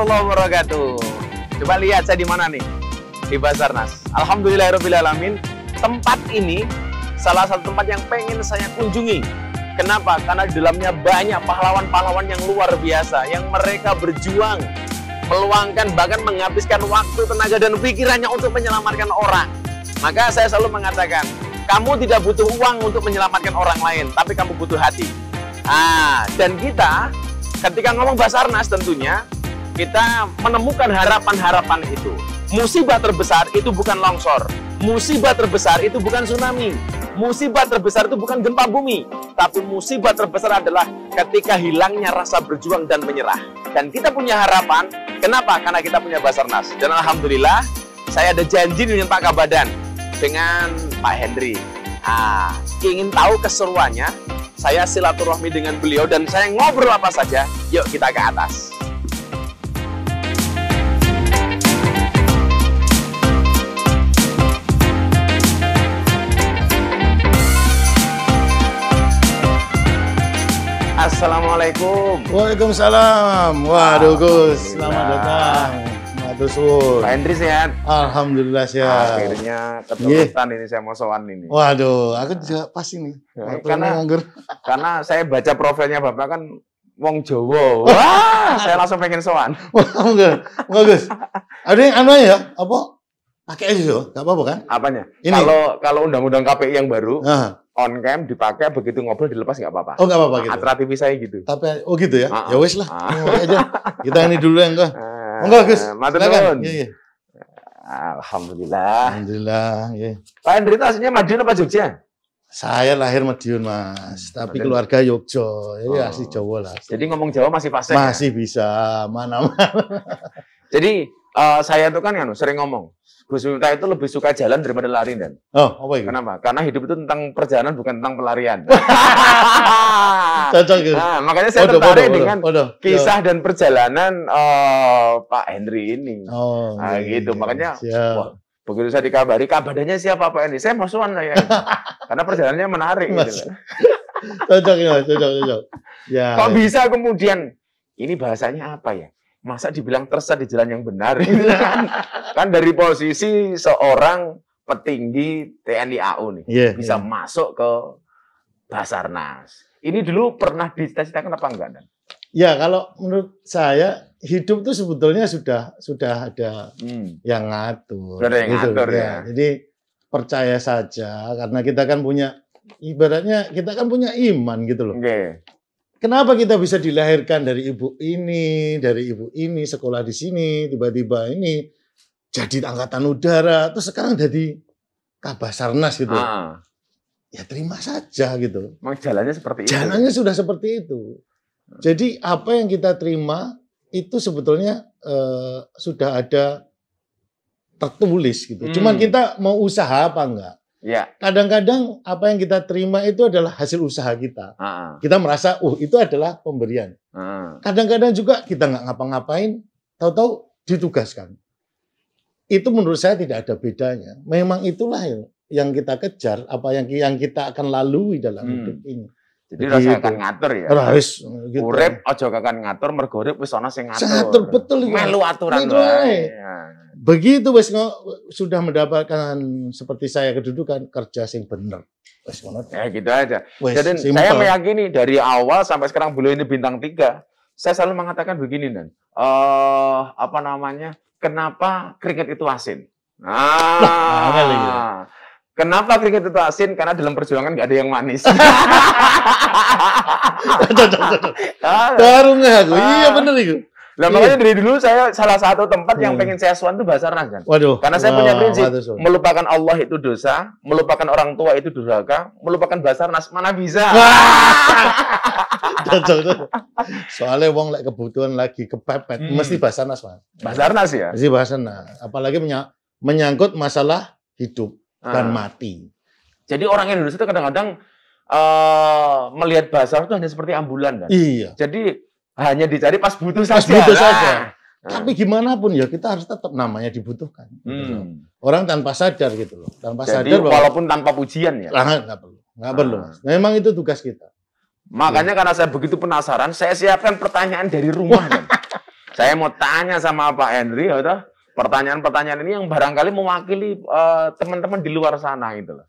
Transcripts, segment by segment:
warahmatullahi wabarakatuh. Coba lihat saya di mana nih? Di Basarnas. Alhamdulillahirobbilalamin. Tempat ini salah satu tempat yang pengen saya kunjungi. Kenapa? Karena di dalamnya banyak pahlawan-pahlawan yang luar biasa, yang mereka berjuang, meluangkan, bahkan menghabiskan waktu, tenaga, dan pikirannya untuk menyelamatkan orang. Maka saya selalu mengatakan, kamu tidak butuh uang untuk menyelamatkan orang lain, tapi kamu butuh hati. Ah, dan kita ketika ngomong Basarnas tentunya kita menemukan harapan-harapan itu. Musibah terbesar itu bukan longsor. Musibah terbesar itu bukan tsunami. Musibah terbesar itu bukan gempa bumi. Tapi musibah terbesar adalah ketika hilangnya rasa berjuang dan menyerah. Dan kita punya harapan. Kenapa? Karena kita punya Basarnas. Dan Alhamdulillah, saya ada janji dengan Pak Kabadan. Dengan Pak Henry Ah, ingin tahu keseruannya? Saya silaturahmi dengan beliau dan saya ngobrol apa saja. Yuk kita ke atas. Assalamualaikum. Waalaikumsalam. Waduh Gus, selamat datang. Matur Pak Hendri sehat? Alhamdulillah sehat. Akhirnya keturutan ini saya mau soan ini. Waduh, aku juga pas ini. Ya, karena nganggur. karena saya baca profilnya Bapak kan wong Jowo. Wah, saya langsung pengen soan. Enggak, enggak Gus. Ada yang anu ya, apa? Pakai aja, enggak apa-apa kan? Apanya? Ini. Kalau kalau undang-undang KPI yang baru, uh on cam dipakai begitu ngobrol dilepas nggak apa-apa. Oh nggak apa-apa gitu. Atrati saya gitu. Tapi oh gitu ya. uh Ya wes lah. Ah. Kita ini dulu yang enggak. Ah, uh, enggak Gus. Matur nuwun. Iya iya. Alhamdulillah. Alhamdulillah. Iya. Pak Hendri aslinya Madiun apa Jogja? Saya lahir Madiun mas, tapi Madiun. keluarga Yogyo, ya oh. asli Jawa lah. Jadi ngomong Jawa masih fasih? Ya? Masih ya? bisa, mana mana. Jadi uh, saya itu kan kan sering ngomong, Gus Miftah itu lebih suka jalan daripada lari dan. Oh, apa itu? Kenapa? Karena hidup itu tentang perjalanan bukan tentang pelarian. Cocok gitu. Nah, makanya saya tertarik dengan odoh, kisah dan perjalanan uh, Pak Henry ini. Oh, nah, iya, gitu. makanya siap. wah, begitu saya dikabari kabarnya siapa Pak Henry? Saya musuhan saya. Karena perjalanannya menarik gitu Mas. gitu. cocok ya, cocok, cocok. Ya. Kok ya. bisa kemudian ini bahasanya apa ya? masa dibilang tersesat di jalan yang benar kan? kan dari posisi seorang petinggi TNI AU nih yeah, bisa yeah. masuk ke Basarnas. Ini dulu pernah dicita-citakan apa enggak dan? Ya kalau menurut saya hidup itu sebetulnya sudah sudah ada hmm. yang ngatur. yang gitu, ngatur ya. ya. Jadi percaya saja karena kita kan punya ibaratnya kita kan punya iman gitu loh. Okay. Kenapa kita bisa dilahirkan dari ibu ini, dari ibu ini, sekolah di sini, tiba-tiba ini jadi angkatan udara, terus sekarang jadi kabasarnas gitu. Ah. Ya terima saja gitu. Memang jalannya seperti itu. Jalannya sudah seperti itu. Jadi apa yang kita terima itu sebetulnya eh, sudah ada tertulis gitu. Hmm. Cuman kita mau usaha apa enggak? Ya. Kadang-kadang apa yang kita terima itu adalah hasil usaha kita. Uh. Kita merasa, uh itu adalah pemberian. Kadang-kadang juga kita nggak ngapa-ngapain, tahu-tahu ditugaskan. Itu menurut saya tidak ada bedanya. Memang itulah yang kita kejar, apa yang yang kita akan lalui dalam hmm. hidup ini. Jadi gitu. akan ngatur ya. wis Gitu. Urip aja kakan ngatur, mergo urip wis ana sing ngatur. Ngatur betul ya. Melu aturan iya. Begitu wis sudah mendapatkan seperti saya kedudukan kerja sing bener. Wis ngono. Ya gitu aja. Wes, Jadi simple. saya meyakini dari awal sampai sekarang beliau ini bintang tiga. Saya selalu mengatakan begini dan uh, eh, apa namanya? Kenapa kriket itu asin? Nah, nah Kenapa kriket itu asin? Karena dalam perjuangan gak ada yang manis. Tarungnya ah. aku. Ah. Iya benar itu. Nah, makanya iya. dari dulu saya salah satu tempat hmm. yang pengen saya suan itu Basarnas kan. Waduh. Karena saya punya prinsip waduh. melupakan Allah itu dosa, melupakan orang tua itu durhaka, melupakan Basarnas mana bisa. Soalnya wong lek kebutuhan lagi kepepet, hmm. mesti Basarnas, Mas. Basarnas ya. Mesti Basarnas. Apalagi menyangkut masalah hidup bukan ah. mati. Jadi orang Indonesia itu kadang-kadang uh, melihat bahasa itu hanya seperti ambulan kan. Iya. Jadi hanya dicari pas butuh pas saja. butuh saja. Nah. Tapi gimana pun ya kita harus tetap namanya dibutuhkan. Gitu hmm. Gitu Orang tanpa sadar gitu loh. Tanpa Jadi, sadar walaupun tanpa pujian ya. Nah, enggak perlu. Enggak perlu. Ah. Memang itu tugas kita. Makanya ya. karena saya begitu penasaran, saya siapkan pertanyaan dari rumah saya mau tanya sama Pak Henry, atau pertanyaan-pertanyaan ini yang barangkali mewakili eh, teman-teman uh, di luar sana gitu loh.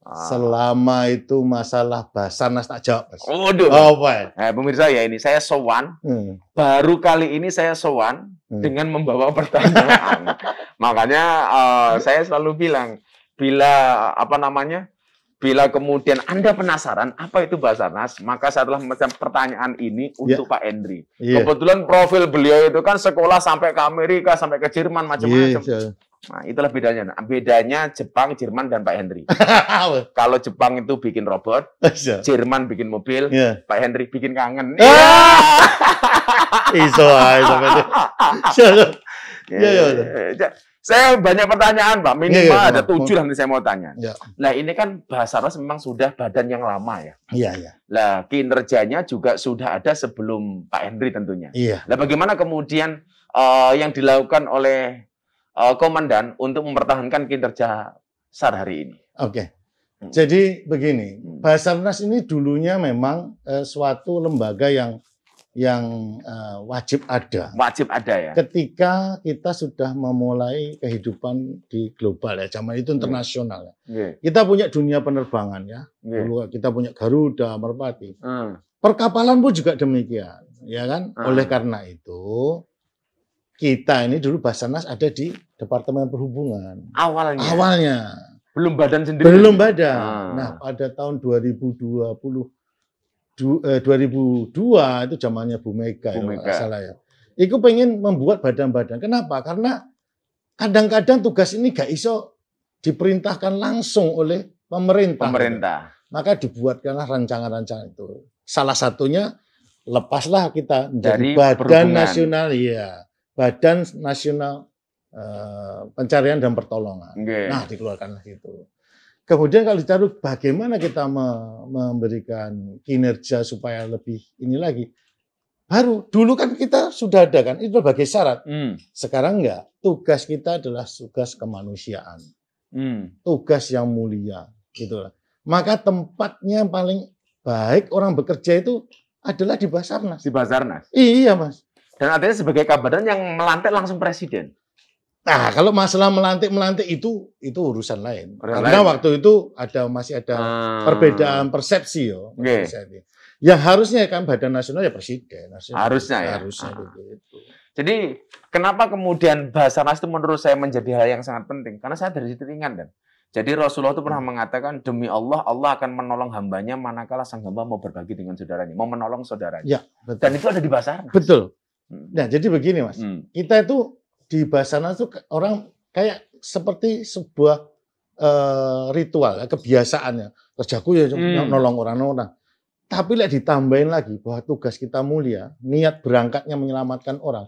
Selama ah. Selama itu masalah Basarnas tak jawab. Mas. Oh, aduh. Oh, eh, pemirsa ya ini saya sowan. Hmm. Baru kali ini saya sowan hmm. dengan membawa pertanyaan. Makanya uh, saya selalu bilang bila apa namanya? Bila kemudian Anda penasaran apa itu Basarnas, maka saya telah memecah pertanyaan ini ya. untuk yeah. Pak Endri. Yeah. Kebetulan profil beliau itu kan sekolah sampai ke Amerika, sampai ke Jerman, macam-macam. Yeah, sure. Iya. Nah, itulah bedanya. Nah, bedanya Jepang, Jerman, dan Pak Henry. Kalau Jepang itu bikin robot, iya. Jerman bikin mobil, yeah. Pak Henry bikin kangen. Ah! Iya. Iso, iso. Ya, ya, saya banyak pertanyaan, Pak. Iya, Minimal ya, ya, ada tujuh nanti saya mau tanya. Ya. Nah, ini kan Basarnas memang sudah badan yang lama ya. Iya, iya. Nah, kinerjanya juga sudah ada sebelum Pak Henry tentunya. Iya. Nah, bagaimana kemudian uh, yang dilakukan oleh uh, komandan untuk mempertahankan kinerja SAR hari ini? Oke. Okay. Hmm. Jadi begini, hmm. Basarnas ini dulunya memang eh, suatu lembaga yang yang uh, wajib ada. Wajib ada ya. Ketika kita sudah memulai kehidupan di global ya, zaman itu iya. internasional ya. Yeah. Kita punya dunia penerbangan ya. Yeah. kita punya Garuda, Merpati. Uh. Perkapalan pun juga demikian, ya kan? Uh. Oleh karena itu kita ini dulu Basarnas ada di Departemen Perhubungan. Awalnya. Awalnya. Belum badan sendiri. Belum badan. Uh. Nah, pada tahun 2020 du, eh, 2002 itu zamannya Bu Mega, Bu Mega. Ya, salah ya. Iku pengen membuat badan-badan. Kenapa? Karena kadang-kadang tugas ini gak iso diperintahkan langsung oleh pemerintah. Pemerintah. Maka dibuatkanlah rancangan-rancangan itu. Salah satunya lepaslah kita dari badan perhubungan. nasional ya, badan nasional eh, pencarian dan pertolongan. Okay. Nah dikeluarkanlah itu. Kemudian kalau ditaruh bagaimana kita memberikan kinerja supaya lebih ini lagi. Baru dulu kan kita sudah ada kan itu sebagai syarat. Hmm. Sekarang enggak. Tugas kita adalah tugas kemanusiaan. Hmm. Tugas yang mulia gitulah. Maka tempatnya paling baik orang bekerja itu adalah di Basarnas. Di Basarnas. Iya, Mas. Dan artinya sebagai kabaran yang melantik langsung presiden. Nah, kalau masalah melantik-melantik itu itu urusan lain. Urusan Karena lain. waktu itu ada masih ada ah. perbedaan persepsi yo. Okay. Ya Yang harusnya kan Badan Nasional ya presiden. Harusnya, harusnya gitu, ya. Harusnya ah. begitu. Gitu. Jadi kenapa kemudian Basarnas itu menurut saya menjadi hal yang sangat penting? Karena saya dari situ ingat dan jadi Rasulullah itu pernah hmm. mengatakan demi Allah Allah akan menolong hambanya manakala sang hamba mau berbagi dengan saudaranya, mau menolong saudaranya. Ya, betul. Dan itu ada di Basarnas. Betul. Hmm. Nah, jadi begini mas, hmm. kita itu di Basana tuh orang kayak seperti sebuah uh, ritual, ya, kebiasaannya. Kerjaku ya hmm. nolong orang-orang. Tapi lihat ditambahin lagi bahwa tugas kita mulia, niat berangkatnya menyelamatkan orang.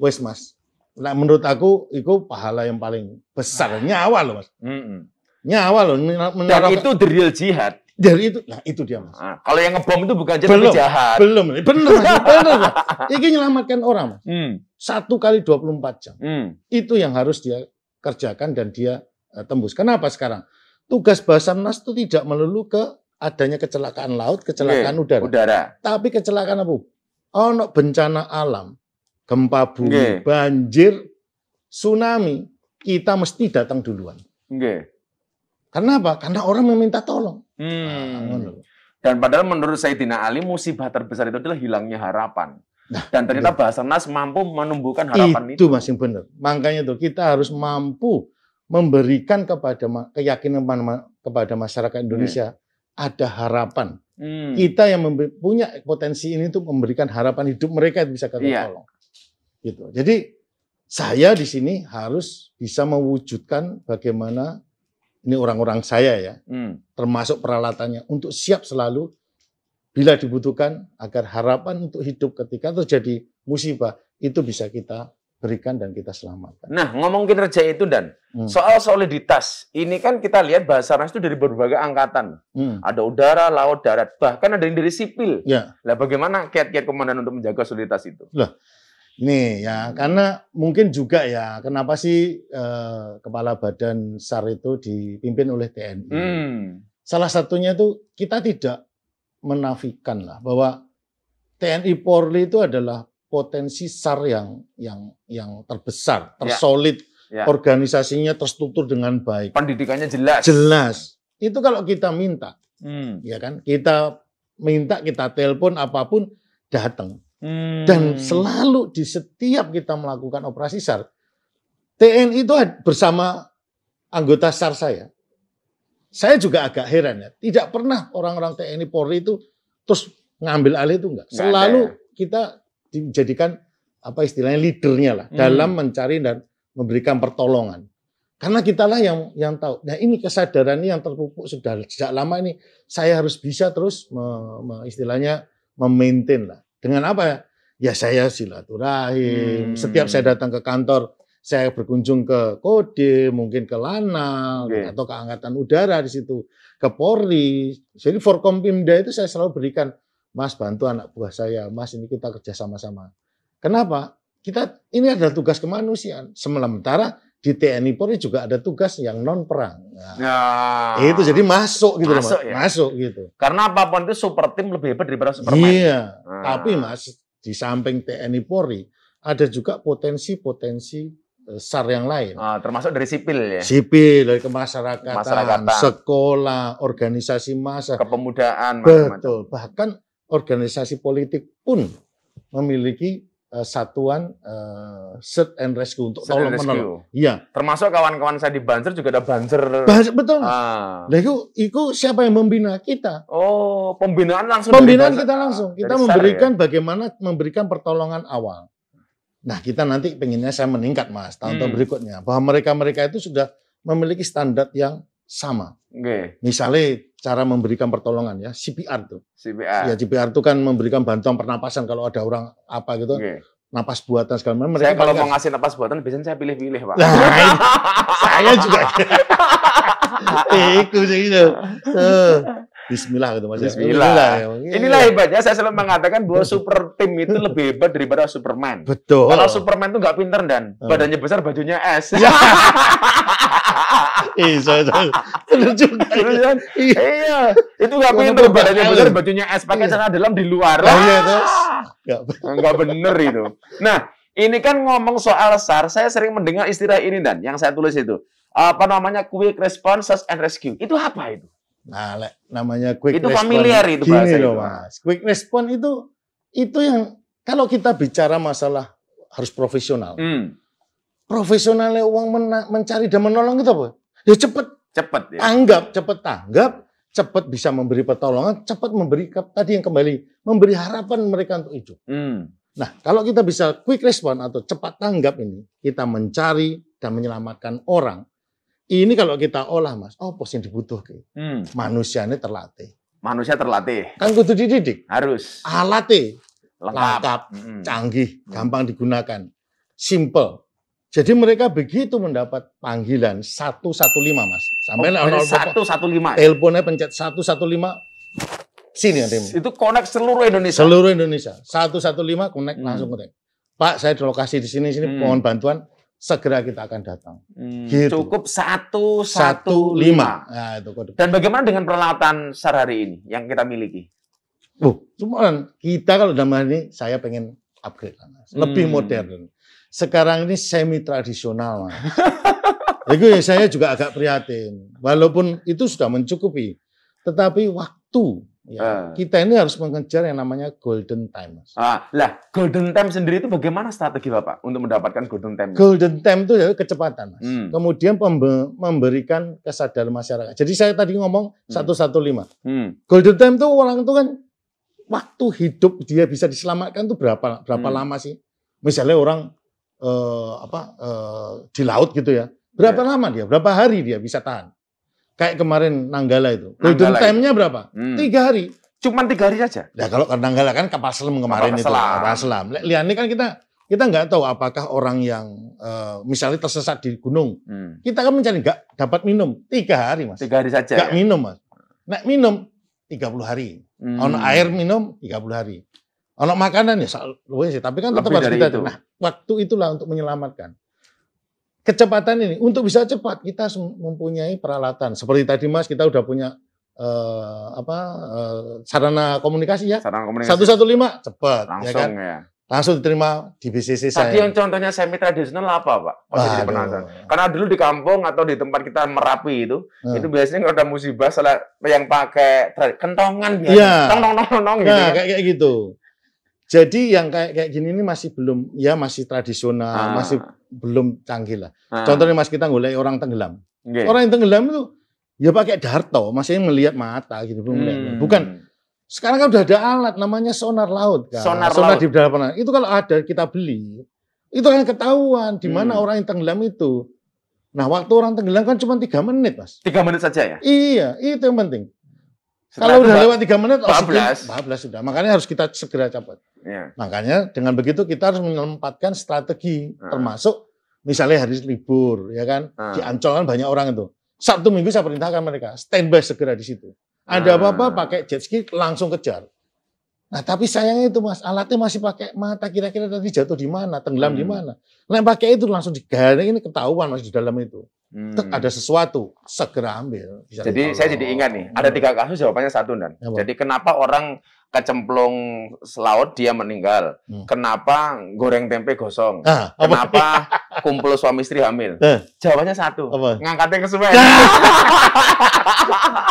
Wes mas, nah, menurut aku itu pahala yang paling besar, ah. nyawa loh mas. hmm. Nyawa loh. Dan itu the jihad. Dari itu, nah itu dia mas. Nah, kalau yang ngebom itu bukan jadi jahat. Belum, belum, belum. Iya, nyelamatkan Ini orang mas. Hmm. Satu kali 24 jam. Hmm. Itu yang harus dia kerjakan dan dia eh, tembus. Kenapa sekarang? Tugas Basarnas itu tidak melulu ke adanya kecelakaan laut, kecelakaan okay. udara. udara. Tapi kecelakaan apa? Ono bencana alam, gempa bumi, okay. banjir, tsunami, kita mesti datang duluan. Okay. Karena apa? Karena orang meminta tolong. Hmm. Nah, Dan padahal menurut Sayyidina Ali musibah terbesar itu adalah hilangnya harapan. Nah, Dan ternyata bahasa Basarnas mampu menumbuhkan harapan itu. Itu masih benar. Makanya itu kita harus mampu memberikan kepada keyakinan kepada masyarakat Indonesia hmm. ada harapan. Hmm. Kita yang punya potensi ini tuh memberikan harapan hidup mereka itu bisa kita iya. yeah. tolong. Gitu. Jadi saya di sini harus bisa mewujudkan bagaimana ini orang-orang saya ya, hmm. termasuk peralatannya untuk siap selalu bila dibutuhkan agar harapan untuk hidup ketika terjadi musibah itu bisa kita berikan dan kita selamatkan. Nah, ngomong kinerja itu dan hmm. soal soliditas, ini kan kita lihat Basarnas itu dari berbagai angkatan. Hmm. Ada udara, laut, darat, bahkan ada yang dari sipil. Ya. Lah bagaimana kiat-kiat komandan untuk menjaga soliditas itu? Lah, Nih ya, karena mungkin juga ya, kenapa sih eh, kepala badan SAR itu dipimpin oleh TNI? Hmm. Salah satunya itu kita tidak menafikan lah bahwa TNI Polri itu adalah potensi SAR yang yang yang terbesar, ya. tersolid, ya. Ya. organisasinya terstruktur dengan baik. Pendidikannya jelas. Jelas. Itu kalau kita minta, hmm. ya kan? Kita minta, kita telepon apapun datang dan hmm. selalu di setiap kita melakukan operasi SAR, TNI itu bersama anggota SAR saya. Saya juga agak heran ya, tidak pernah orang-orang TNI Polri itu terus ngambil alih itu enggak. selalu ya. kita dijadikan apa istilahnya leadernya lah hmm. dalam mencari dan memberikan pertolongan. Karena kitalah yang yang tahu. Nah ini kesadaran yang terpupuk sudah sejak lama ini. Saya harus bisa terus me, me, istilahnya memaintain lah dengan apa ya? Ya saya silaturahim. Hmm. Setiap saya datang ke kantor, saya berkunjung ke Kode, mungkin ke Lanal okay. atau ke Angkatan Udara di situ, ke Polri. Jadi Forkompimda itu saya selalu berikan, Mas bantu anak buah saya, Mas ini kita kerja sama-sama. Kenapa? Kita ini adalah tugas kemanusiaan. Sementara di TNI Polri juga ada tugas yang non perang. Nah, ya. Itu jadi masuk gitu masuk, loh, ya? masuk gitu. Karena apapun itu super tim lebih hebat daripada superman. Iya, nah. tapi Mas di samping TNI Polri ada juga potensi-potensi eh, sar yang lain. Nah, termasuk dari sipil ya. Sipil dari kemasyarakatan, sekolah, organisasi massa, kepemudaan, betul. Macam -macam. Bahkan organisasi politik pun memiliki Eh, satuan uh, search and rescue untuk search tolong menolong. Iya. Termasuk kawan-kawan saya di Banser juga ada Banser. Banser betul. Ah. Nah, itu, itu siapa yang membina kita? Oh, pembinaan langsung. Pembinaan kita langsung. Ah, kita ya? memberikan ya? bagaimana memberikan pertolongan awal. Nah, kita nanti pengennya saya meningkat, Mas, tahun-tahun hmm. berikutnya bahwa mereka-mereka itu sudah memiliki standar yang sama. Okay. Misalnya cara memberikan pertolongan ya CPR tuh. CPR. Ya CPR itu kan memberikan bantuan pernapasan kalau ada orang apa gitu. Okay. Napas buatan segala macam. saya kalau kan mau ngasih napas buatan biasanya saya pilih-pilih, Pak. Nah, saya juga. itu sih itu. Eh, bismillah gitu Mas. Bismillah. Bismillah. Ya, Inilah hebatnya saya selalu mengatakan bahwa super tim itu lebih hebat daripada Superman. Betul. Kalau Superman tuh nggak pinter dan eh. badannya besar, bajunya es. Ya. Iya, ya. iya. iya, itu nggak pinter badannya iya. bener, bajunya es pakai celana dalam di luar. Oh, iya, terus nggak bener itu. Nah, ini kan ngomong soal SAR, saya sering mendengar istilah ini dan yang saya tulis itu apa namanya quick response and rescue itu apa itu? Nah, le, namanya quick itu response. familiar itu Gini bahasa loh, Mas. Quick response itu itu yang kalau kita bicara masalah harus profesional. Hmm. Profesionalnya uang mencari dan menolong kita, apa? Ya cepet. Cepet. Ya. Tanggap, cepet tanggap, cepet bisa memberi pertolongan, cepet memberi tadi yang kembali memberi harapan mereka untuk hidup. Hmm. Nah, kalau kita bisa quick response atau cepat tanggap ini, kita mencari dan menyelamatkan orang. Ini kalau kita olah, Mas, oh pos yang dibutuhkan. Hmm. ini terlatih. Manusia terlatih. Kan kudu dididik. Harus. alatih lengkap, lengkap hmm. canggih, hmm. gampang digunakan, simple. Jadi mereka begitu mendapat panggilan 115 mas. Sampai oh, 115. Teleponnya pencet 115. Sini nanti Itu connect seluruh Indonesia. Seluruh Indonesia. 115 connect hmm. langsung connect. Pak saya di lokasi di sini sini hmm. mohon bantuan segera kita akan datang. Hmm, gitu. Cukup satu satu lima. Nah, itu kode. Dan bagaimana dengan peralatan sehari ini yang kita miliki? uh cuman kita kalau dalam hal ini saya pengen upgrade, mas. Hmm. lebih hmm. modern sekarang ini semi tradisional. Itu ya saya juga agak prihatin. Walaupun itu sudah mencukupi, tetapi waktu ya, uh. kita ini harus mengejar yang namanya golden time. Ah, lah golden time sendiri itu bagaimana strategi bapak untuk mendapatkan golden time? Golden time itu ya kecepatan, mas. Hmm. Kemudian memberikan kesadaran masyarakat. Jadi saya tadi ngomong hmm. satu satu lima. Hmm. Golden time itu orang itu kan waktu hidup dia bisa diselamatkan tuh berapa berapa hmm. lama sih? Misalnya orang eh, apa eh, di laut gitu ya. Berapa yeah. lama dia? Berapa hari dia bisa tahan? Kayak kemarin Nanggala itu. Golden time-nya berapa? Hmm. Tiga hari. Cuman tiga hari saja. ya kalau Nanggala kan kapal selam kemarin kapal itu. Kapal selam. Liane kan kita kita nggak tahu apakah orang yang uh, misalnya tersesat di gunung, hmm. kita kan mencari nggak dapat minum tiga hari mas. Tiga hari saja. Nggak ya? minum mas. Nek minum tiga puluh hari. Hmm. On air minum tiga puluh hari. Anak makanan ya luwes sih, tapi kan tetap harus kita itu. nah, waktu itulah untuk menyelamatkan. Kecepatan ini untuk bisa cepat kita mempunyai peralatan seperti tadi Mas kita udah punya eh, apa eh, sarana komunikasi ya. Sarana komunikasi. 115 cepat ya Langsung, ya kan. Ya langsung diterima di BCC saya. Tadi yang contohnya semi tradisional apa, Pak? Oh, Karena dulu di kampung atau di tempat kita merapi itu, hmm. itu biasanya kalau ada musibah salah yang pakai kentongan biasanya. Yeah. Tong tong tong tong nah, gitu. Nah, kayak, kayak gitu. Jadi yang kayak kayak gini ini masih belum ya masih tradisional, ah. masih belum canggih lah. Ah. Contohnya Mas kita ngulai orang tenggelam. Okay. Orang yang tenggelam itu ya pakai darto, masih melihat mata gitu, belum hmm. Bukan sekarang kan udah ada alat namanya sonar laut kan. Sonar, sonar laut. di Itu kalau ada kita beli, itu kan ketahuan di mana hmm. orang yang tenggelam itu. Nah, waktu orang tenggelam kan cuma tiga menit, Mas. Tiga menit saja ya? Iya, itu yang penting. Setelah Kalau udah lewat tiga menit, 14. Oksigen, 14 sudah. Makanya harus kita segera cepat. Yeah. Makanya dengan begitu kita harus menempatkan strategi uh. termasuk misalnya hari libur ya kan uh. di Ancol kan banyak orang itu. Sabtu minggu saya perintahkan mereka standby segera di situ. Ada apa-apa pakai jet ski langsung kejar. Nah, tapi sayangnya itu Mas, alatnya masih pakai mata kira-kira tadi jatuh di mana, tenggelam hmm. di mana. Nah, pakai itu langsung digali ini ketahuan masih di dalam itu hmm. ada sesuatu, segera ambil. Bisa jadi ditolong. saya jadi ingat nih, ada hmm. tiga kasus jawabannya satu dan. Ya, jadi kenapa orang kecemplung selaut dia meninggal? Hmm. Kenapa goreng tempe gosong? Ah, kenapa kumpul suami istri hamil? Eh. Jawabannya satu, apa? ngangkatnya ke sungai. Nah.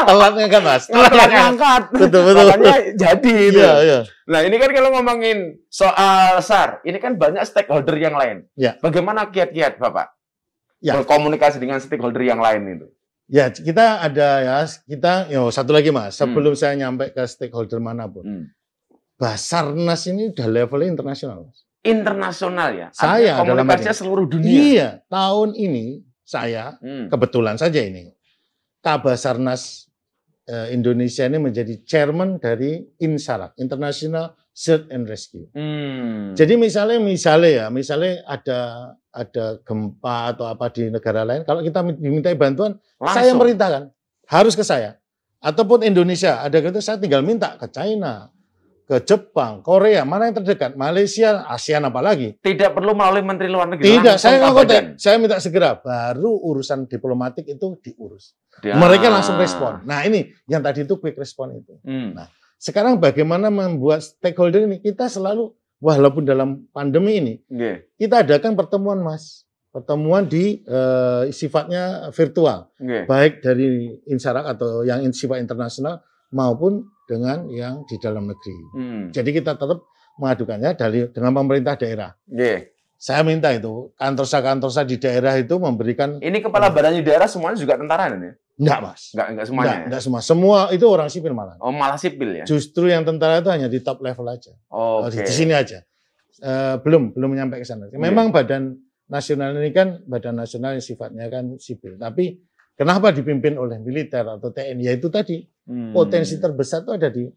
Telat ngangkat mas. Telat ngangkat. Betul betul. Makanya jadi itu. Ya, ya. Nah ini kan kalau ngomongin soal SAR, ini kan banyak stakeholder yang lain. Ya. Bagaimana kiat-kiat Bapak? ya. berkomunikasi dengan stakeholder yang lain itu? Ya, kita ada ya, kita yo satu lagi Mas, hmm. sebelum hmm. saya nyampe ke stakeholder manapun. Hmm. Basarnas ini udah level internasional, Mas. Internasional ya. Saya dalam komunikasinya seluruh dunia. Iya, tahun ini saya hmm. kebetulan saja ini Kabasarnas eh, Indonesia ini menjadi chairman dari Insarak International search and rescue. Hmm. Jadi misalnya misalnya ya, misalnya ada ada gempa atau apa di negara lain, kalau kita diminta bantuan, Langsung. saya merintahkan harus ke saya. Ataupun Indonesia, ada gitu saya tinggal minta ke China, ke Jepang, Korea, mana yang terdekat? Malaysia, ASEAN apalagi. Tidak perlu melalui Menteri Luar Negeri. Tidak, saya nggak ngotek, saya minta segera. Baru urusan diplomatik itu diurus. Ya. Mereka langsung respon. Nah ini yang tadi itu quick respon itu. Hmm. Nah sekarang bagaimana membuat stakeholder ini? Kita selalu, walaupun dalam pandemi ini, yeah. kita adakan pertemuan, Mas. Pertemuan di uh, sifatnya virtual. Yeah. Baik dari insarak atau yang sifat internasional maupun dengan yang di dalam negeri. mm. Jadi kita tetap mengadukannya dari dengan pemerintah daerah. Yeah saya minta itu kantor saya di daerah itu memberikan ini kepala badan di daerah semuanya juga tentara ini ya? Enggak, Mas. Enggak, enggak semuanya. Enggak, ya? enggak semua. Semua itu orang sipil malah. Oh, malah sipil ya. Justru yang tentara itu hanya di top level aja. Oh, okay. di sini aja. Uh, belum, belum nyampe ke sana. Iya. Memang yeah. badan nasional ini kan badan nasional yang sifatnya kan sipil, tapi kenapa dipimpin oleh militer atau TNI? Ya itu tadi. Hmm. Potensi terbesar itu ada di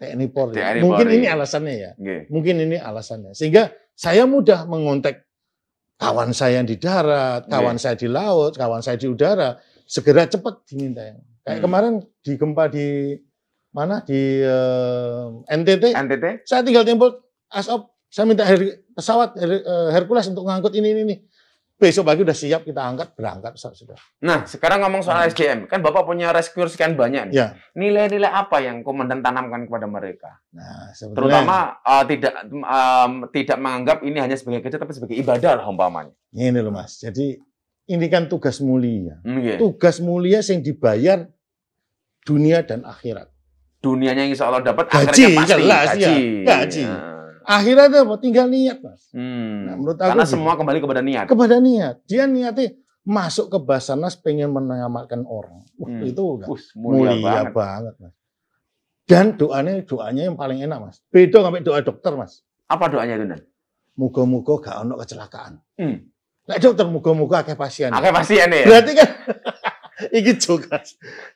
TNI Polri. TNI Polri. Mungkin ini alasannya ya. Yeah. Mungkin ini alasannya. Sehingga saya mudah mengontak kawan saya yang di darat, kawan yeah. saya di laut, kawan saya di udara segera cepat diminta. Kayak hmm. kemarin di gempa di mana di uh, eh, NTT. NTT. Saya tinggal tempel asop saya minta her, pesawat her, eh, Hercules untuk ngangkut ini ini ini. Besok pagi udah siap kita angkat berangkat sudah. Nah sekarang ngomong soal nah. Hmm. SDM kan bapak punya rescuer sekian banyak. Nih. nilai ya. Nilai-nilai apa yang komandan tanamkan kepada mereka? Nah Terutama uh, tidak um, tidak menganggap ini hanya sebagai kerja tapi sebagai ibadah lah umpamanya. Ini loh mas. Jadi ini kan tugas mulia. Okay. Tugas mulia yang dibayar dunia dan akhirat. Dunianya yang insya Allah dapat, gaji, pasti. Jelas, gaji. Ya, gaji. Ya. Akhirat apa? Tinggal niat, Mas. Hmm. Nah, menurut aku, Karena gitu. semua kembali kepada niat. Kepada niat. Dia niatnya masuk ke Basarnas pengen menyelamatkan orang. Wah, hmm. itu udah Us, mulia, mulia banget. banget, Mas. Dan doanya doanya yang paling enak, Mas. Beda sampai doa dokter, Mas. Apa doanya itu, Dan? Muga-muga gak ada kecelakaan. Hmm. Lek dokter muka-muka akeh pasien. Akeh pasien ya. Berarti kan iki juga.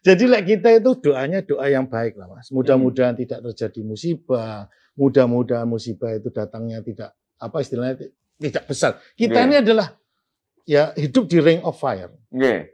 Jadi lek kita itu doanya doa yang baik lah Mas. Mudah-mudahan hmm. tidak terjadi musibah. Mudah-mudahan musibah itu datangnya tidak apa istilahnya tidak besar. Kita yeah. ini adalah ya hidup di ring of fire. Yeah.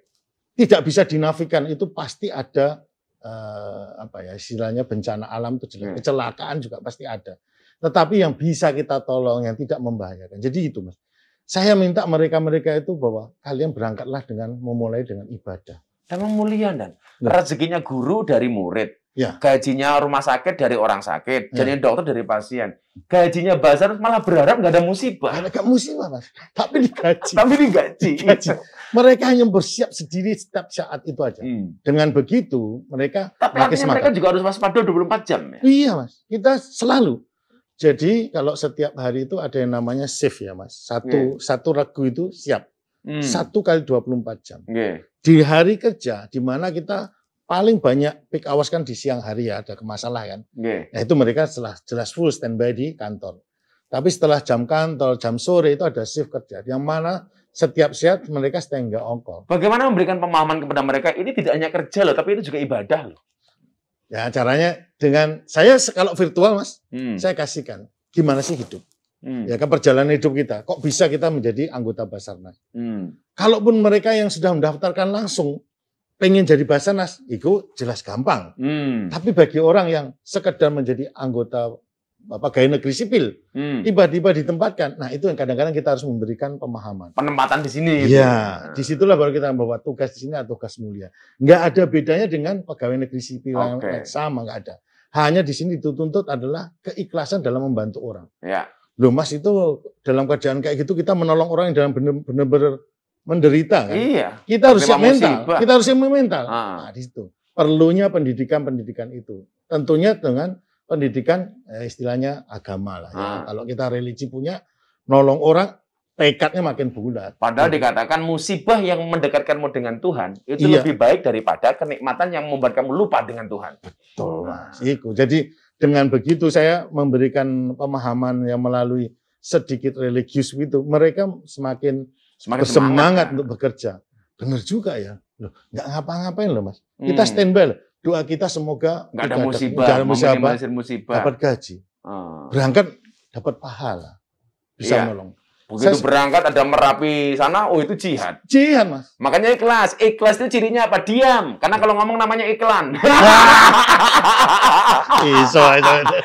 Tidak bisa dinafikan itu pasti ada uh, apa ya istilahnya bencana alam itu jelas. Yeah. Hmm. Kecelakaan juga pasti ada. Tetapi yang bisa kita tolong yang tidak membahayakan. Jadi itu Mas saya minta mereka-mereka itu bahwa kalian berangkatlah dengan memulai dengan ibadah. Emang mulia dan nah. rezekinya guru dari murid. Ya. Gajinya rumah sakit dari orang sakit, ya. dokter dari pasien. Gajinya bazar malah berharap nggak ada musibah. Nggak musibah, Mas. Tapi digaji. Tapi digaji. digaji. Mereka hanya bersiap sendiri setiap saat itu aja. Hmm. Dengan begitu, mereka Tapi artinya mereka juga harus waspada 24 jam ya. Iya, Mas. Kita selalu jadi kalau setiap hari itu ada yang namanya shift ya mas. Satu yeah. satu regu itu siap. Hmm. Satu kali 24 jam. Yeah. Di hari kerja, di mana kita paling banyak pick awas kan di siang hari ya, ada masalah kan. Yeah. Nah itu mereka setelah jelas full standby di kantor. Tapi setelah jam kantor, jam sore itu ada shift kerja. Yang mana setiap siap mereka setengah nggak on call. Bagaimana memberikan pemahaman kepada mereka, ini tidak hanya kerja loh, tapi itu juga ibadah loh. Ya caranya dengan saya kalau virtual mas, hmm. saya kasihkan gimana sih hidup. Hmm. Ya kan perjalanan hidup kita, kok bisa kita menjadi anggota Basarnas? Hmm. Kalaupun mereka yang sudah mendaftarkan langsung pengen jadi Basarnas, itu jelas gampang. Hmm. Tapi bagi orang yang sekedar menjadi anggota pegawai negeri sipil tiba hmm. tiba-tiba ditempatkan. Nah itu yang kadang-kadang kita harus memberikan pemahaman. Penempatan di sini. Gitu. Ya, disitulah baru kita bahwa tugas di sini atau tugas mulia. Enggak ada bedanya dengan pegawai negeri sipil okay. yang sama enggak ada. Hanya di sini dituntut adalah keikhlasan dalam membantu orang. Ya. Loh mas itu dalam kerjaan kayak gitu kita menolong orang yang dalam benar-benar menderita kan. Iya. Kita harus siap mental. Kita harus siap mental. Ah. Nah di situ perlunya pendidikan-pendidikan itu. Tentunya dengan pendidikan eh, istilahnya agama lah. Ya. Ah. Kalau kita religi punya, nolong orang tekadnya makin bulat. Padahal hmm. dikatakan musibah yang mendekatkanmu dengan Tuhan itu iya. lebih baik daripada kenikmatan yang membuat kamu lupa dengan Tuhan. Betul, nah. Mas. Iku. Jadi dengan begitu saya memberikan pemahaman yang melalui sedikit religius itu, mereka semakin semakin semangat, semangat ya. untuk bekerja. Benar juga ya. Loh, nggak ngapa-ngapain loh, Mas. Kita hmm. standby. Loh doa kita semoga nggak ada musibah, ada musibah, musibah, dapat gaji, hmm. berangkat dapat pahala, bisa iya. nolong. Begitu Saya, berangkat ada merapi sana, oh itu jihad. Jihad mas. Makanya ikhlas. Ikhlas itu cirinya apa? Diam. Karena kalau ngomong namanya iklan. iso, iso, iso.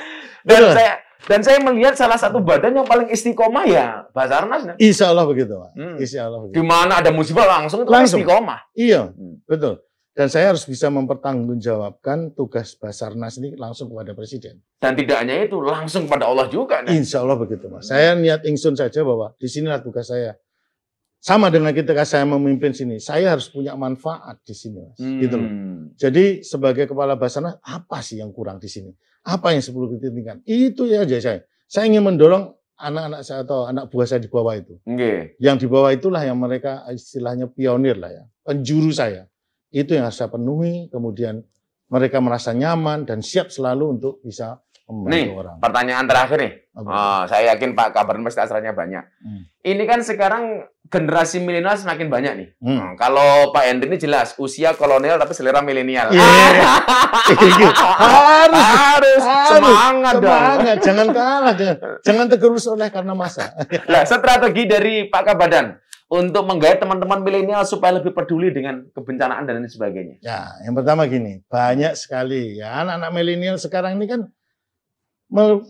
Dan saya dan saya melihat salah satu badan yang paling istiqomah ya Basarnas. Insya Allah begitu, Pak. Hmm. Insya Allah begitu. Dimana ada musibah langsung itu langsung. istiqomah. Iya, hmm. betul. Dan saya harus bisa mempertanggungjawabkan tugas Basarnas ini langsung kepada Presiden. Dan tidak hanya itu, langsung kepada Allah juga. Nih. Kan? Insya Allah begitu, Mas. Saya niat ingsun saja bahwa di sinilah tugas saya. Sama dengan ketika saya memimpin sini, saya harus punya manfaat di sini, Mas. Hmm. Gitu loh. Jadi sebagai kepala Basarnas, apa sih yang kurang di sini? Apa yang sepuluh ditingkatkan? Itu ya aja saya. Saya ingin mendorong anak-anak saya atau anak buah saya di bawah itu. Okay. Yang di bawah itulah yang mereka istilahnya pionir lah ya, penjuru saya. Itu yang harus saya penuhi, kemudian mereka merasa nyaman dan siap selalu untuk bisa membantu nih, orang. pertanyaan terakhir nih. Oh, saya yakin Pak Kabar pasti asalnya banyak. Hmm. Ini kan sekarang generasi milenial semakin banyak nih. Hmm. Nah, kalau Pak Endri ini jelas usia kolonial tapi selera milenial. Yeah. Iya. harus, harus semangat, semangat dong. Semangat, jangan kalah, jangan, jangan tergerus oleh karena masa. nah, strategi dari Pak Kabadan untuk menggait teman-teman milenial supaya lebih peduli dengan kebencanaan dan lain sebagainya? Ya, yang pertama gini, banyak sekali ya anak-anak milenial sekarang ini kan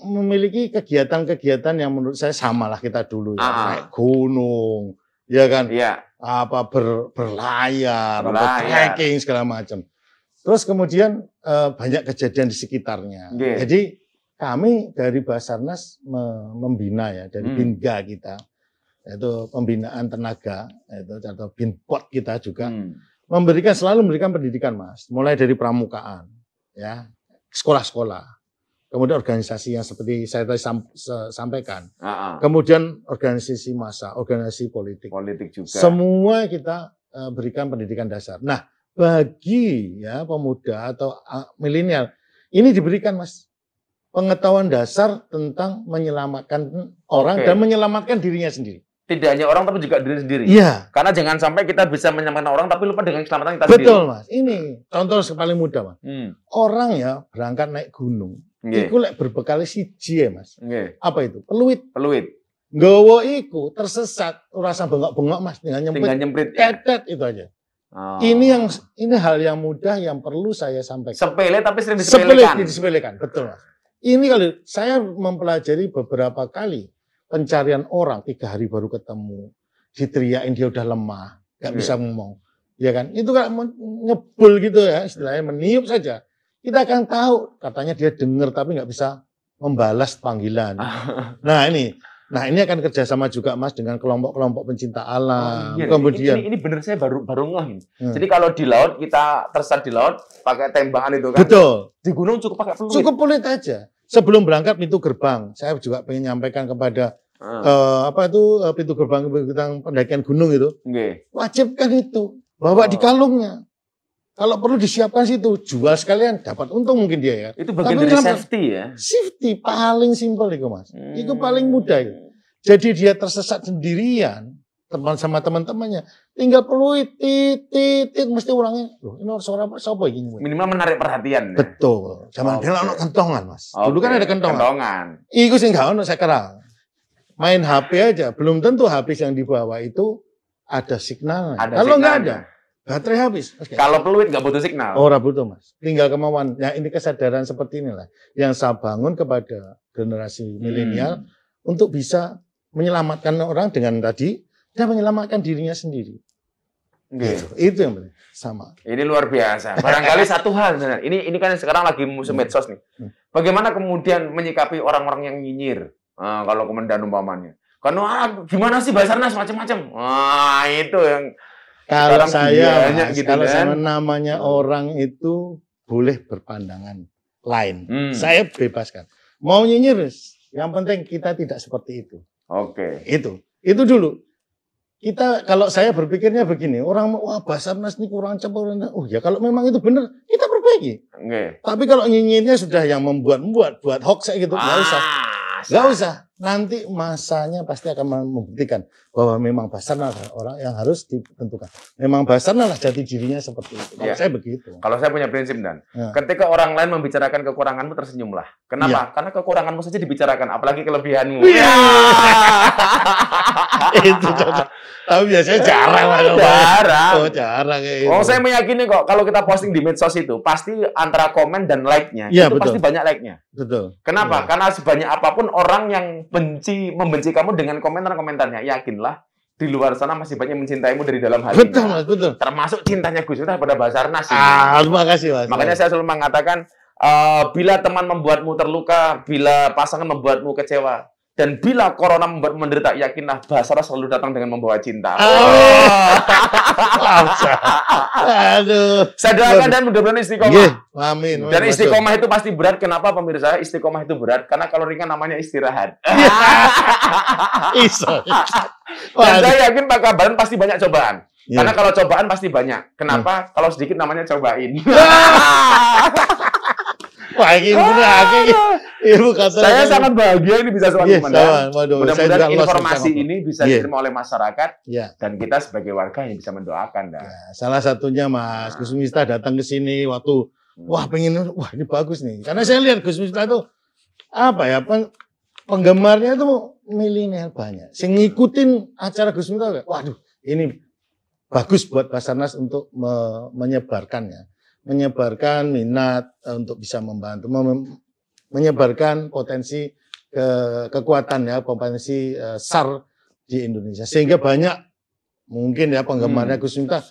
memiliki kegiatan-kegiatan yang menurut saya samalah kita dulu ya, ah. naik gunung, ya kan, ya. apa ber, berlayar, berlayar, trekking segala macam. Terus kemudian eh, banyak kejadian di sekitarnya. Yeah. Jadi kami dari Basarnas membina ya dari hmm. Binga kita yaitu pembinaan tenaga yaitu atau binpot kita juga hmm. memberikan selalu memberikan pendidikan mas mulai dari pramukaan ya sekolah-sekolah kemudian organisasi yang seperti saya tadi sampaikan kemudian organisasi massa organisasi politik politik juga semua kita e, berikan pendidikan dasar nah bagi ya pemuda atau milenial ini diberikan mas pengetahuan dasar tentang menyelamatkan orang okay. dan menyelamatkan dirinya sendiri tidak hanya orang tapi juga diri sendiri. Iya. Karena jangan sampai kita bisa menyelamatkan orang tapi lupa dengan keselamatan kita Betul, sendiri. Betul, Mas. Ini contoh yang paling mudah, Mas. Hmm. Orang ya berangkat naik gunung. Yeah. Iku lek berbekali siji ya, Mas. Yeah. Apa itu? Peluit. Peluit. Gowo iku tersesat, rasa bengok-bengok Mas, dengan nyemprit. Dengan nyemprit. Ya. Tetet ya. itu aja. Oh. Ini yang ini hal yang mudah yang perlu saya sampaikan. Sepele tapi sering disepelekan. Sepele disepelekan, betul Mas. Ini kalau saya mempelajari beberapa kali pencarian orang tiga hari baru ketemu, diteriakin dia udah lemah, nggak iya. bisa ngomong, ya kan? Itu kan ngebul gitu ya istilahnya meniup saja. Kita akan tahu katanya dia dengar tapi nggak bisa membalas panggilan. nah ini, nah ini akan kerjasama juga mas dengan kelompok-kelompok pencinta alam. Oh, iya, Kemudian ini, ini, ini benar saya baru baru ngeh. Hmm. Jadi kalau di laut kita tersesat di laut pakai tembakan itu kan? Betul. Di gunung cukup pakai peluit. Cukup peluit aja. Sebelum berangkat pintu gerbang, saya juga ingin menyampaikan kepada hmm. uh, apa itu uh, pintu gerbang tentang pendakian gunung itu. Okay. Wajibkan itu, bawa oh. di ah. kalungnya. Kalau perlu disiapkan situ, jual sekalian dapat untung mungkin dia ya. Itu bagian Tapi dari kenapa? safety ya. Safety paling simpel itu mas, hmm. itu paling mudah itu. Jadi dia tersesat sendirian teman sama teman-temannya tinggal perlu tit mesti orangnya loh ini orang suara apa siapa ini minimal menarik perhatian ya. betul zaman dulu okay. kentongan mas oh, dulu kan ada kentongan kentongan iku sing gak ono sekarang main HP aja, belum tentu habis yang dibawa itu ada signal. Ada Kalau nggak ada, baterai habis. Okay. Kalau peluit nggak butuh signal. Oh, butuh mas. Tinggal kemauan. Ya ini kesadaran seperti inilah yang saya bangun kepada generasi hmm. milenial untuk bisa menyelamatkan orang dengan tadi dan menyelamatkan dirinya sendiri. Gitu. Itu, itu yang benar Sama. Ini luar biasa. Barangkali satu hal Ini ini kan sekarang lagi musim hmm. medsos nih. Hmm. Bagaimana kemudian menyikapi orang-orang yang nyinyir? Nah, kalau komandan umpamanya. Karena ah, gimana sih Basarnas macam-macam. Wah, itu yang kalau saya mas, gitu kalau kan. sama namanya orang itu boleh berpandangan lain. Hmm. Saya bebaskan. Mau nyinyir, yang penting kita tidak seperti itu. Oke. Okay. Itu. Itu dulu. Kita kalau saya berpikirnya begini, orang wah Basarnas ini kurang cepat. Oh ya kalau memang itu benar, kita perbaiki. Okay. Tapi kalau nyinyirnya sudah yang membuat-membuat, buat hoax kayak gitu, nggak ah. usah masa. Gak usah. Nanti masanya pasti akan membuktikan bahwa oh, memang Basarnas orang yang harus ditentukan. Memang Basarnas lah jati dirinya seperti itu. Kalau ya. saya begitu. Kalau saya punya prinsip dan ya. ketika orang lain membicarakan kekuranganmu tersenyumlah. Kenapa? Ya. Karena kekuranganmu saja dibicarakan, apalagi kelebihanmu. Ya. itu cocok. Tapi biasanya jarang lah. Jarang. Oh, jarang kayak gitu. Oh, saya meyakini kok kalau kita posting di medsos itu pasti antara komen dan like-nya ya, itu betul. pasti banyak like-nya. Betul. Kenapa? Ya. Karena sebanyak apapun orang yang benci membenci kamu dengan komentar-komentarnya, yakin di luar sana masih banyak mencintaimu dari dalam hati. Betul, Mas, betul. Termasuk cintanya Gus Miftah pada Basarnas. Ah, terima kasih, Mas. Makanya saya selalu mengatakan uh, bila teman membuatmu terluka, bila pasangan membuatmu kecewa, dan bila corona menderita, yakinlah Basara selalu datang dengan membawa cinta. Oh. Aduh. Saya doakan dan mudah-mudahan istiqomah. Yeah. Amin. Dan istiqomah itu pasti berat. Kenapa pemirsa? Istiqomah itu berat karena kalau ringan namanya istirahat. Iso. Dan saya yakin Pak Kabaran pasti banyak cobaan. Yeah. Karena kalau cobaan pasti banyak. Kenapa? Hmm. Kalau sedikit namanya cobain. Pak ini bener Ibu kata saya sangat bahagia ini bisa soal iya, yes, ya. Mudah-mudahan informasi ini bisa yeah. diterima oleh masyarakat yeah. dan kita sebagai warga yang bisa mendoakan. Dah. Ya, salah satunya Mas Gus Miftah datang ke sini waktu hmm. wah pengen wah ini bagus nih karena saya lihat Gus Miftah itu apa ya peng, penggemarnya itu milenial banyak. Sing ngikutin acara Gus Miftah, waduh ini bagus buat Basarnas untuk me menyebarkannya menyebarkan minat eh, untuk bisa membantu, mem menyebarkan potensi ke kekuatan ya, kompetensi uh, eh, SAR di Indonesia. Sehingga banyak mungkin ya penggemarnya hmm. Gus Miftah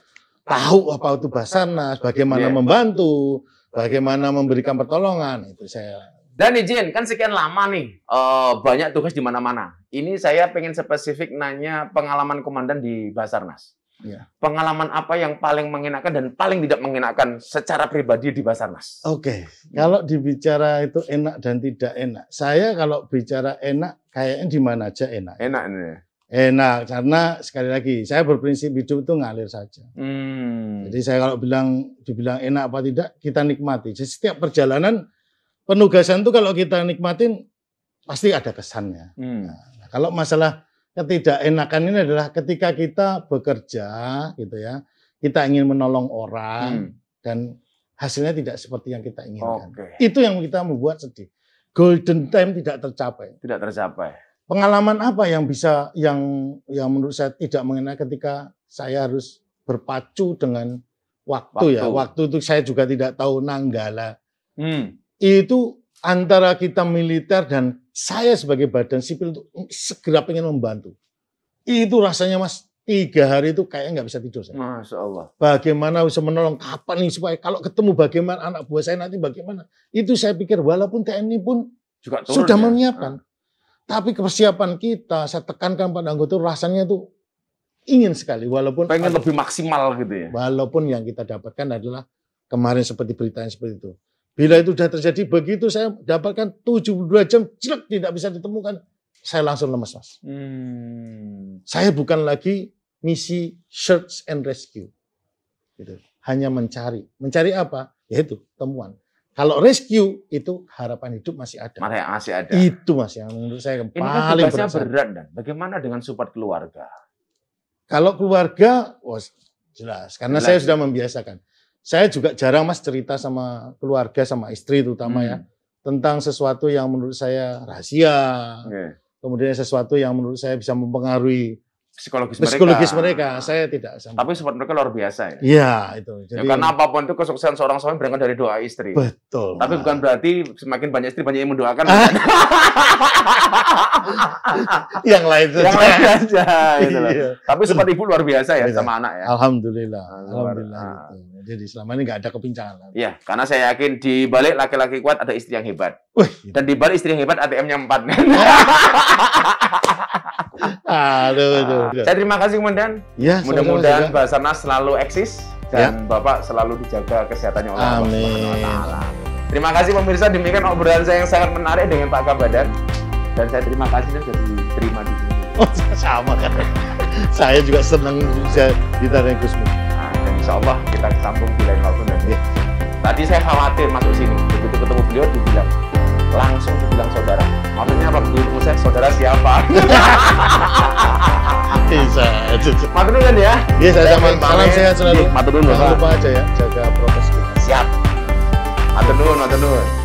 tahu apa itu Basarnas, bagaimana yeah. membantu, bagaimana memberikan pertolongan itu saya dan izin, kan sekian lama nih, uh, banyak tugas di mana-mana. Ini saya pengen spesifik nanya pengalaman komandan di Basarnas. Ya. Pengalaman apa yang paling mengenakan dan paling tidak mengenakan secara pribadi di Basarnas? Oke, okay. kalau dibicara itu enak dan tidak enak. Saya kalau bicara enak, kayaknya di mana aja enak. Enak ini. Ya? Enak, karena sekali lagi saya berprinsip hidup itu ngalir saja. Hmm. Jadi saya kalau bilang dibilang enak apa tidak, kita nikmati. Jadi setiap perjalanan penugasan itu kalau kita nikmatin pasti ada kesannya. Hmm. Nah, kalau masalah ketidakenakan ini adalah ketika kita bekerja gitu ya, kita ingin menolong orang hmm. dan hasilnya tidak seperti yang kita inginkan. Okay. Itu yang kita membuat sedih. Golden time tidak tercapai. Tidak tercapai. Pengalaman apa yang bisa yang yang menurut saya tidak mengenai ketika saya harus berpacu dengan waktu, ya? waktu. ya. Waktu itu saya juga tidak tahu nanggala. Hmm. Itu antara kita militer dan saya sebagai badan sipil itu segera pengen membantu. Itu rasanya mas, tiga hari itu kayaknya nggak bisa tidur saya. Masya Allah. Bagaimana bisa menolong, kapan nih supaya kalau ketemu bagaimana anak buah saya nanti bagaimana. Itu saya pikir walaupun TNI pun Juga turun, sudah ya? menyiapkan. Hmm. Tapi kesiapan kita, saya tekankan pada anggota rasanya itu ingin sekali walaupun pengen lebih maksimal gitu ya. Walaupun yang kita dapatkan adalah kemarin seperti berita yang seperti itu. Bila itu sudah terjadi, begitu saya dapatkan 72 jam, jelek, tidak bisa ditemukan, saya langsung lemas. mas. Hmm. Saya bukan lagi misi search and rescue. Gitu. Hanya mencari. Mencari apa? Yaitu temuan. Kalau rescue itu harapan hidup masih ada. Masih ada. Itu mas yang menurut saya yang Ini kan paling kan berat. berat dan bagaimana dengan support keluarga? Kalau keluarga, oh, jelas. Karena jelas. saya sudah membiasakan saya juga jarang mas cerita sama keluarga sama istri terutama ya, hmm. ya tentang sesuatu yang menurut saya rahasia okay. kemudian sesuatu yang menurut saya bisa mempengaruhi psikologis, psikologis mereka. mereka saya tidak sama. tapi support mereka luar biasa ya iya itu ya, jadi, ya, karena apapun itu kesuksesan seorang suami berangkat dari doa istri betul tapi mas. bukan berarti semakin banyak istri banyak yang mendoakan yang lain saja. Yang lain saja. Gitu iya. Tapi sempat ibu luar biasa ya iya. sama anak ya. Alhamdulillah. Nah, alhamdulillah. Gitu. Jadi selama ini nggak ada kepincangan. Iya, karena saya yakin di balik laki-laki kuat ada istri yang hebat. Dan di balik istri yang hebat ATM-nya empat. aduh, ah. aduh. Saya terima kasih kemudian. Ya, Mudah-mudahan Basarnas selalu eksis dan ya. Bapak selalu dijaga kesehatannya oleh Allah Terima kasih pemirsa demikian obrolan saya yang sangat menarik dengan Pak Kabadan dan saya terima kasih dan jadi terima di sini. Oh, sama kan. saya juga senang bisa ditanya Gusmu. Nah, insya Allah kita sambung di lain waktu nanti. Yeah. Tadi saya khawatir masuk sini, begitu ketemu beliau dibilang langsung dibilang saudara. Maksudnya apa? ketemu saya saudara siapa? Bisa. Matur kan ya. Iya, saya sama. Salam sehat selalu. Iya, matur Jangan lupa aja ya, jaga protes. Siap. Matur nuwun, matur nuwun.